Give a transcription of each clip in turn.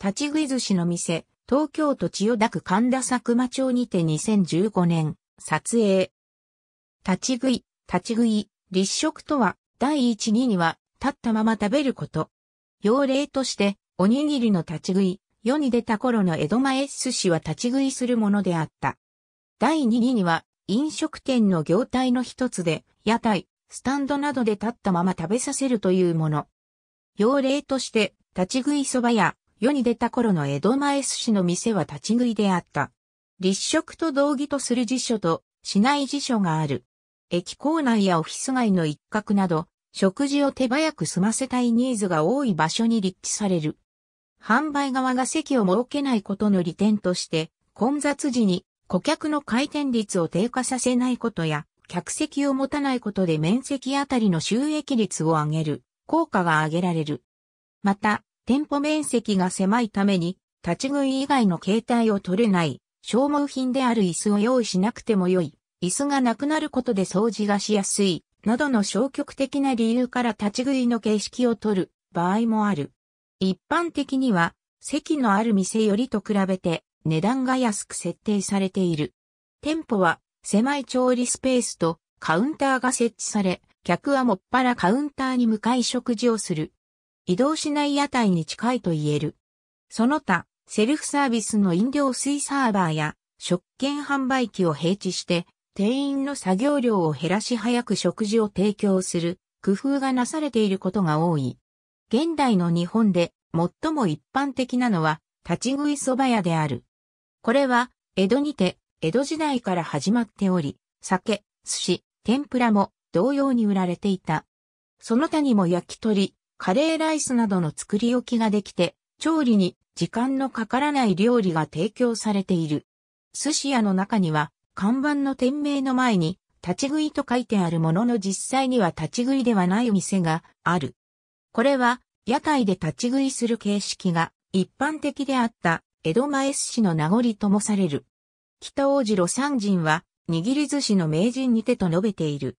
立ち食い寿司の店、東京都千代田区神田佐久間町にて2015年、撮影。立ち食い、立ち食い、立食とは、第一二には、立ったまま食べること。要例として、おにぎりの立ち食い、世に出た頃の江戸前寿司は立ち食いするものであった。第二二には、飲食店の業態の一つで、屋台、スタンドなどで立ったまま食べさせるというもの。要例として、立ち食いそばや、世に出た頃の江戸前寿司の店は立ち食いであった。立食と同義とする辞書と、市内辞書がある。駅構内やオフィス街の一角など、食事を手早く済ませたいニーズが多い場所に立地される。販売側が席を設けないことの利点として、混雑時に顧客の回転率を低下させないことや、客席を持たないことで面積あたりの収益率を上げる、効果が上げられる。また、店舗面積が狭いために、立ち食い以外の形態を取れない、消耗品である椅子を用意しなくてもよい、椅子がなくなることで掃除がしやすい、などの消極的な理由から立ち食いの形式を取る場合もある。一般的には、席のある店よりと比べて値段が安く設定されている。店舗は狭い調理スペースとカウンターが設置され、客はもっぱらカウンターに向かい食事をする。移動しない屋台に近いと言える。その他、セルフサービスの飲料水サーバーや食券販売機を併置して、店員の作業量を減らし早く食事を提供する工夫がなされていることが多い。現代の日本で最も一般的なのは立ち食い蕎麦屋である。これは江戸にて江戸時代から始まっており、酒、寿司、天ぷらも同様に売られていた。その他にも焼き鳥、カレーライスなどの作り置きができて、調理に時間のかからない料理が提供されている。寿司屋の中には、看板の店名の前に、立ち食いと書いてあるものの実際には立ち食いではない店がある。これは、屋台で立ち食いする形式が一般的であった江戸前寿司の名残ともされる。北大路路三人は、握り寿司の名人にてと述べている。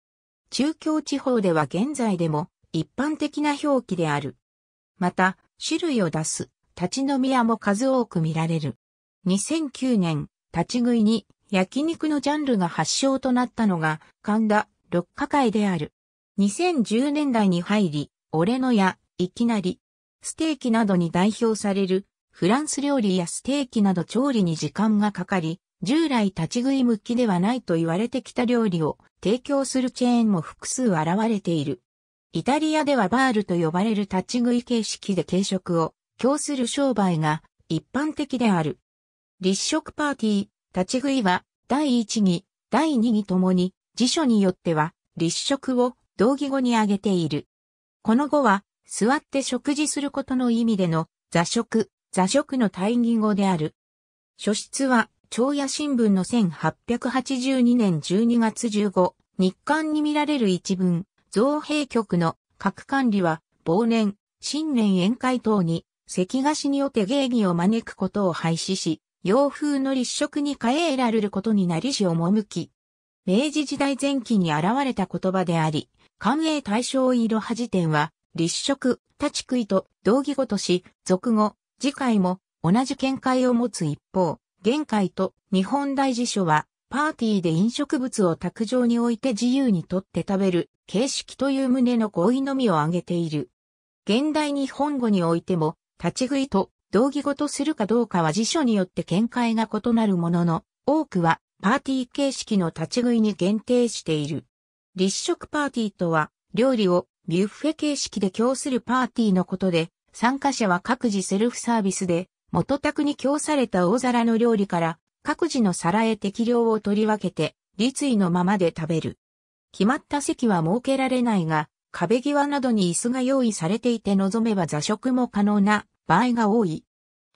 中京地方では現在でも、一般的な表記である。また、種類を出す、立ち飲み屋も数多く見られる。2009年、立ち食いに焼肉のジャンルが発祥となったのが神田六花会である。2010年代に入り、俺のや、いきなり、ステーキなどに代表されるフランス料理やステーキなど調理に時間がかかり、従来立ち食い向きではないと言われてきた料理を提供するチェーンも複数現れている。イタリアではバールと呼ばれる立ち食い形式で軽食を供する商売が一般的である。立食パーティー、立ち食いは第一義、第二義ともに辞書によっては立食を同義語に挙げている。この語は座って食事することの意味での座食、座食の対義語である。書室は朝野新聞の1882年12月15、日刊に見られる一文、造幣局の各管理は、忘年、新年宴会等に、関菓子によって芸儀を招くことを廃止し、洋風の立食に変えられることになりし赴き。明治時代前期に現れた言葉であり、官営大正色派辞典は、立食、立ち食いと同義語とし、俗語、次回も同じ見解を持つ一方、玄界と日本大辞書はパーティーで飲食物を卓上に置いて自由に取って食べる形式という旨の合意のみを挙げている。現代日本語においても、立ち食いと同義語とするかどうかは辞書によって見解が異なるものの、多くはパーティー形式の立ち食いに限定している。立食パーティーとは、料理をビュッフェ形式で供するパーティーのことで、参加者は各自セルフサービスで、元宅に供された大皿の料理から各自の皿へ適量を取り分けて、立位のままで食べる。決まった席は設けられないが、壁際などに椅子が用意されていて望めば座食も可能な場合が多い。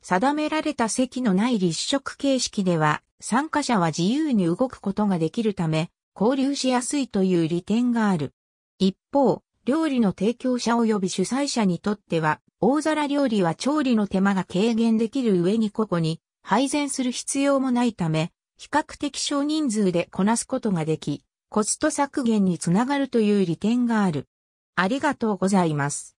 定められた席のない立食形式では、参加者は自由に動くことができるため、交流しやすいという利点がある。一方、料理の提供者及び主催者にとっては、大皿料理は調理の手間が軽減できる上にここに、配膳する必要もないため、比較的少人数でこなすことができ、コスト削減につながるという利点がある。ありがとうございます。